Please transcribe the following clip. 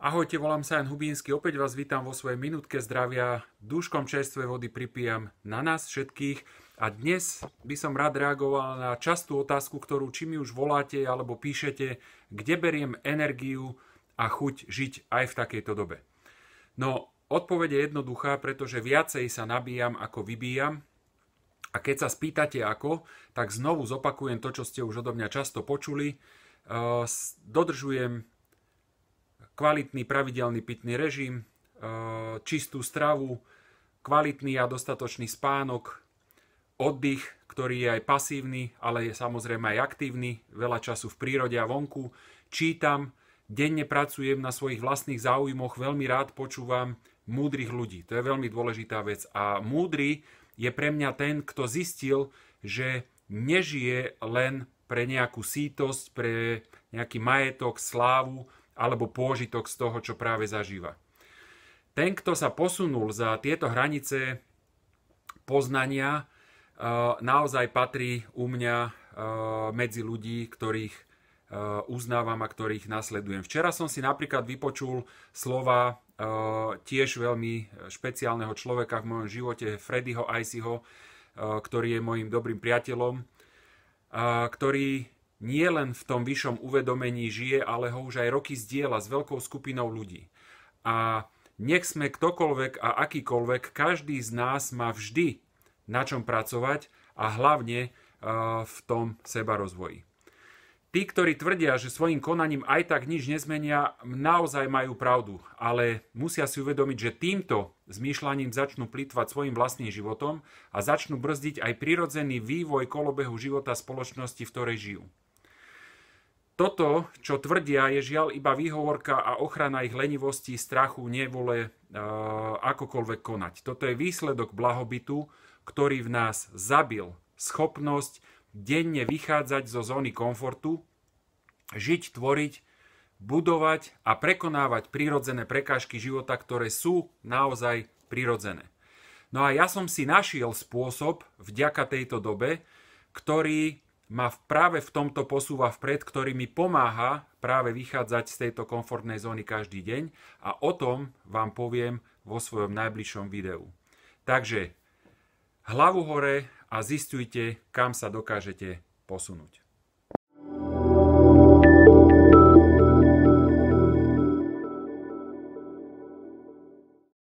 Ahojte, volám sa Jan Hubínsky, opäť vás vítam vo svojej minútke zdravia. Dúškom čerstvej vody pripijam na nás všetkých a dnes by som rád reagoval na častú otázku, ktorú či mi už voláte alebo píšete, kde beriem energiu a chuť žiť aj v takejto dobe. No, odpovede je jednoduchá, pretože viacej sa nabíjam ako vybíjam a keď sa spýtate ako, tak znovu zopakujem to, čo ste už odo mňa často počuli. Ehm, dodržujem kvalitný pravidelný pitný režim, e, čistú stravu, kvalitný a dostatočný spánok, oddych, ktorý je aj pasívny, ale je samozrejme aj aktívny, veľa času v prírode a vonku, čítam, denne pracujem na svojich vlastných záujmoch, veľmi rád počúvam múdrych ľudí. To je veľmi dôležitá vec. A múdry je pre mňa ten, kto zistil, že nežije len pre nejakú sítosť, pre nejaký majetok, slávu, alebo pôžitok z toho, čo práve zažíva. Ten, kto sa posunul za tieto hranice poznania, e, naozaj patrí u mňa e, medzi ľudí, ktorých e, uznávam a ktorých nasledujem. Včera som si napríklad vypočul slova tiež veľmi špeciálneho človeka v mojom živote, Freddyho Iceyho, ktorý je môjim dobrým priateľom, ktorý nie len v tom vyššom uvedomení žije, ale ho už aj roky zdieľa s veľkou skupinou ľudí. A nech sme ktokoľvek a akýkoľvek, každý z nás má vždy na čom pracovať a hlavne e, v tom seba rozvoji. Tí, ktorí tvrdia, že svojim konaním aj tak nič nezmenia, naozaj majú pravdu, ale musia si uvedomiť, že týmto zmýšľaním začnú plýtvať svojim vlastným životom a začnú brzdiť aj prirodzený vývoj kolobehu života spoločnosti, v ktorej žijú. Toto, čo tvrdia, je žiaľ iba výhovorka a ochrana ich lenivosti, strachu, nevole, e, akokoľvek konať. Toto je výsledok blahobytu, ktorý v nás zabil schopnosť denne vychádzať zo zóny komfortu, žiť, tvoriť, budovať a prekonávať prírodzené prekážky života, ktoré sú naozaj prírodzené. No a ja som si našiel spôsob vďaka tejto dobe, ktorý ma práve v tomto posúva vpred, ktorý mi pomáha práve vychádzať z tejto komfortnej zóny každý deň a o tom vám poviem vo svojom najbližšom videu. Takže hlavu hore a zistujte, kam sa dokážete posunúť.